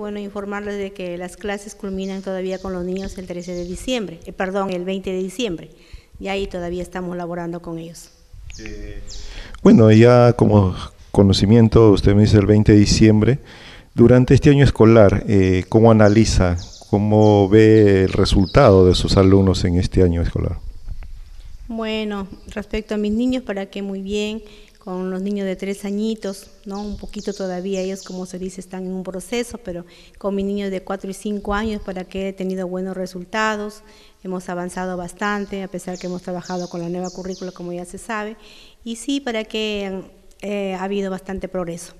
Bueno, informarles de que las clases culminan todavía con los niños el 13 de diciembre, eh, perdón, el 20 de diciembre, y ahí todavía estamos laborando con ellos. Eh, bueno, ya como conocimiento, usted me dice el 20 de diciembre, durante este año escolar, eh, ¿cómo analiza, cómo ve el resultado de sus alumnos en este año escolar? Bueno, respecto a mis niños, para que muy bien, con los niños de tres añitos, ¿no? Un poquito todavía, ellos como se dice están en un proceso, pero con mis niños de cuatro y cinco años para que he tenido buenos resultados, hemos avanzado bastante, a pesar que hemos trabajado con la nueva currícula, como ya se sabe, y sí, para que eh, ha habido bastante progreso.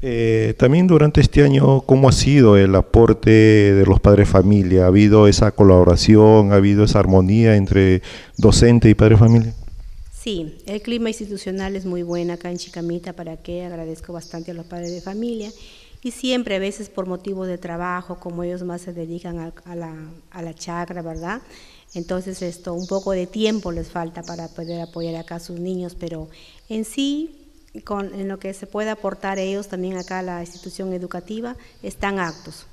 Eh, también durante este año, ¿cómo ha sido el aporte de los padres familia? ¿Ha habido esa colaboración, ha habido esa armonía entre docente y padre familia? Sí, el clima institucional es muy bueno acá en Chicamita, para que agradezco bastante a los padres de familia y siempre a veces por motivo de trabajo, como ellos más se dedican a, la, a, la, chacra, ¿verdad? Entonces esto, un poco de tiempo les falta para poder apoyar acá a sus niños, pero en sí con, en lo que se puede aportar ellos también acá a la institución educativa, están actos.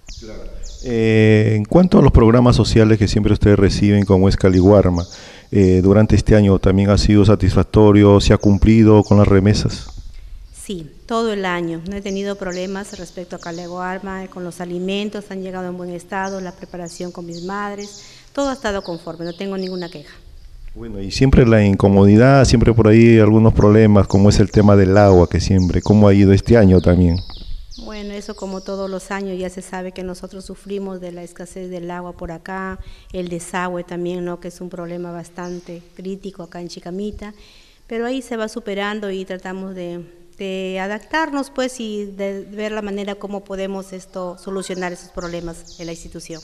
Eh, en cuanto a los programas sociales que siempre ustedes reciben, como es Caliguarma, eh, durante este año también ha sido satisfactorio, se ha cumplido con las remesas. Sí, todo el año. No he tenido problemas respecto a Caliguarma, con los alimentos, han llegado en buen estado, la preparación con mis madres, todo ha estado conforme, no tengo ninguna queja. Bueno, y siempre la incomodidad, siempre por ahí algunos problemas, como es el tema del agua, que siempre, ¿cómo ha ido este año también? Bueno, eso como todos los años ya se sabe que nosotros sufrimos de la escasez del agua por acá, el desagüe también, ¿no? que es un problema bastante crítico acá en Chicamita, pero ahí se va superando y tratamos de, adaptarnos pues y de ver la manera como podemos esto solucionar esos problemas en la institución.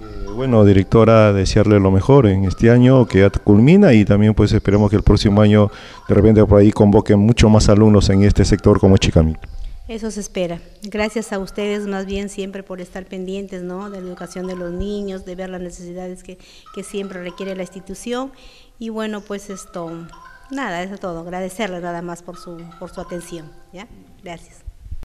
Eh, bueno, directora, desearle lo mejor en este año que ya culmina y también pues esperemos que el próximo año de repente por ahí convoquen mucho más alumnos en este sector como Chicamil. Eso se espera. Gracias a ustedes más bien siempre por estar pendientes de la educación de los niños, de ver las necesidades que, siempre requiere la institución. Y bueno, pues esto, nada, eso es todo. Agradecerle nada más por su, por su atención. ¿ya? Gracias.